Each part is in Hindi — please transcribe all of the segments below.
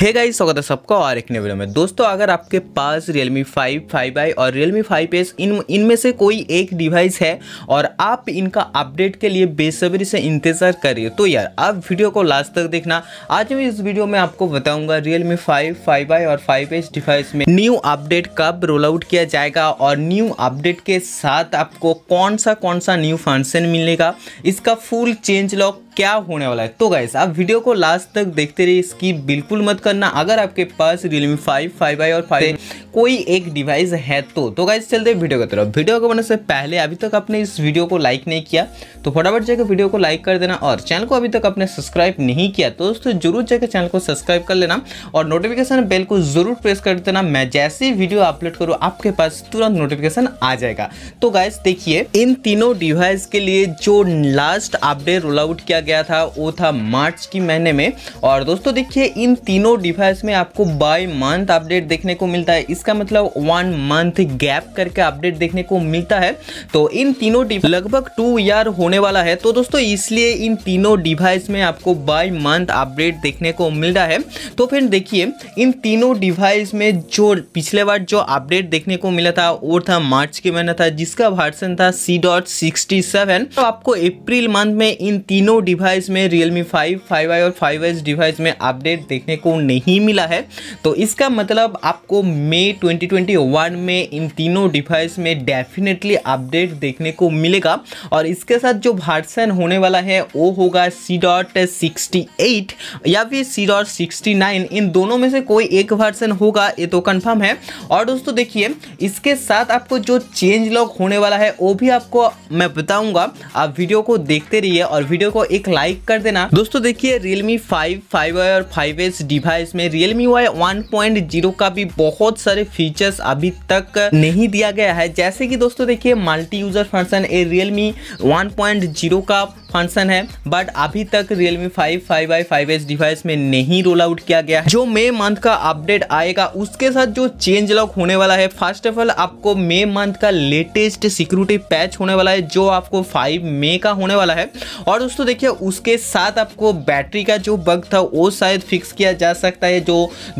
हे गाइस स्वागत है सबका और एक नए वीडियो में दोस्तों अगर आपके पास Realme 5, 5i और Realme 5s इन इनमें से कोई एक डिवाइस है और आप इनका अपडेट के लिए बेसब्री से इंतज़ार करिए तो यार आप वीडियो को लास्ट तक देखना आज मैं इस वीडियो में आपको बताऊंगा Realme 5, 5i और 5s डिवाइस में न्यू अपडेट कब रोल आउट किया जाएगा और न्यू अपडेट के साथ आपको कौन सा कौन सा न्यू फंक्शन मिलेगा इसका फुल चेंज लॉक क्या होने वाला है तो गाइस आप वीडियो को लास्ट तक देखते रहिए इसकी बिल्कुल मत करना अगर आपके पास रियलमी फाइव फाइव आई और फाइव कोई एक डिवाइस है तो तो गाइस चलते वीडियो की तरफ वीडियो को बनने से पहले अभी तक आपने इस वीडियो को लाइक नहीं किया तो फटाफट जाकर वीडियो को लाइक कर देना और चैनल को अभी तक आपने सब्सक्राइब नहीं किया तो दोस्तों जरूर जाकर चैनल को सब्सक्राइब कर लेना और नोटिफिकेशन बेल को जरूर प्रेस कर देना मैं जैसे वीडियो अपलोड करूँ आपके पास तुरंत नोटिफिकेशन आ जाएगा तो गाइस देखिए इन तीनों डिवाइस के लिए जो लास्ट अपडेट रोल आउट किया गया था वो था मार्च की महीने में और दोस्तों देखिए इन तीनों डिवाइस में आपको बाय मंथ अपडेट देखने को मिलता है इसका मतलब वन मंथ गैप करके अपडेट देखने को मिलता है तो इन तीनों डिवाइस लगभग टू ईयर होने वाला है तो दोस्तों इसलिए इन तीनों डिवाइस में आपको बाय मंथ अपडेट देखने को मिल रहा है तो फिर देखिए इन तीनों डिवाइस में जो पिछले बार जो अपडेट देखने को मिला था वो था मार्च के महीना था जिसका वर्सन था सी डॉट सिक्सटी सेवन तो आपको अप्रैल मंथ में इन तीनों डिवाइस डिवाइस में Realme five five I और फाइव एस डिवाइस में अपडेट देखने को नहीं मिला है तो इसका मतलब आपको मई 2021 में इन तीनों डिवाइस में डेफिनेटली अपडेट देखने को मिलेगा और इसके साथ जो वर्सन होने वाला है वो होगा सी डॉट सिक्सटी एट या फिर सी डॉट सिक्सटी नाइन इन दोनों में से कोई एक वर्सन होगा ये तो कन्फर्म है और दोस्तों देखिए इसके साथ आपको जो चेंज लॉक होने वाला है वो भी आपको मैं बताऊँगा आप वीडियो को देखते रहिए और वीडियो को एक लाइक कर देना दोस्तों देखिए रियलमी फाइव फाइव और फाइव एस डिवाइस में Realme Y one point zero का भी बहुत सारे फीचर्स अभी तक नहीं दिया गया है जैसे कि दोस्तों देखिए multi user function a Realme one point zero का फंक्शन है बट अभी तक Realme 5, five I five S device में नहीं रोल आउट किया गया है जो मे मंथ का अपडेट आएगा उसके साथ जो चेंज लॉक होने वाला है फर्स्ट ऑफ ऑल आपको मे मंथ का लेटेस्ट सिक्योरिटी पैच होने वाला है जो आपको फाइव मे का होने वाला है और दोस्तों देखिए उसके साथ आपको बैटरी का जो बग था वो शायद फिक्स किया जा सकता है जो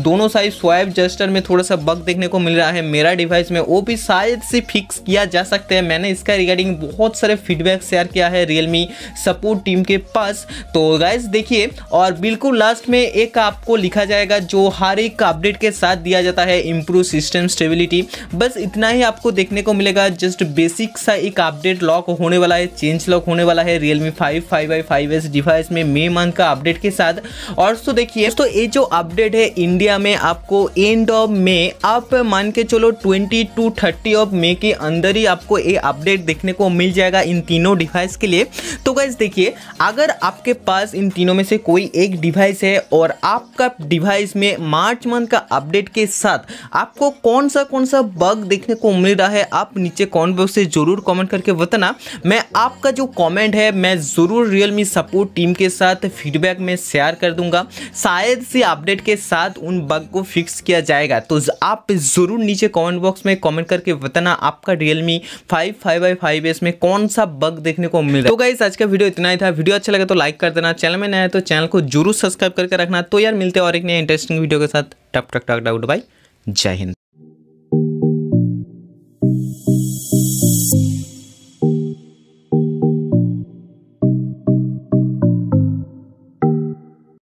दोनों साइड स्वाइप जस्टर में थोड़ा सा बग देखने को मिल रहा है मेरा डिवाइस में वो भी शायद से फिक्स किया जा सकता है मैंने इसका रिगार्डिंग बहुत सारे फीडबैक शेयर किया है रियलमी सपोर्ट टीम के पास तो गाइज देखिए और बिल्कुल लास्ट में एक आपको लिखा जाएगा जो हर एक अपडेट के साथ दिया जाता है इम्प्रूव सिस्टम स्टेबिलिटी बस इतना ही आपको देखने को मिलेगा जस्ट बेसिक सा एक अपडेट लॉक होने वाला है चेंज लॉक होने वाला है Realme five five I five S device में मे मंथ का अपडेट के साथ और तो देखिए तो ये जो अपडेट है इंडिया में आपको एंड ऑफ मे आप मान के चलो twenty to thirty of May के अंदर ही आपको ये अपडेट देखने को मिल जाएगा इन तीनों डिवाइस के लिए तो गए गाइज देखिए अगर आपके पास इन तीनों में से कोई एक डिवाइस है और आपका डिवाइस में मार्च मंथ का अपडेट के साथ आपको कौन सा कौन सा बग देखने को मिल रहा है आप नीचे कॉमेंट बॉक्स से ज़रूर कॉमेंट करके बताना मैं आपका जो कॉमेंट है मैं ज़रूर रियलमी सपोर्ट टीम के साथ फीडबैक में शेयर कर दूंगा शायद से अपडेट के साथ उन बग को फिक्स किया जाएगा तो आप ज़रूर नीचे कमेंट बॉक्स में कमेंट करके बताना आपका Realme five five by five S में कौन सा बग देखने को मिल रहा है तो गाइस आज का वीडियो वीडियो इतना ही था वीडियो अच्छा लगे तो लाइक कर देना चैनल में नया है तो चैनल को जरूर सब्सक्राइब करके रखना तो यार मिलते और एक नए इंटरेस्टिंग वीडियो के साथ टक टक टक डाउट बाई जय हिंद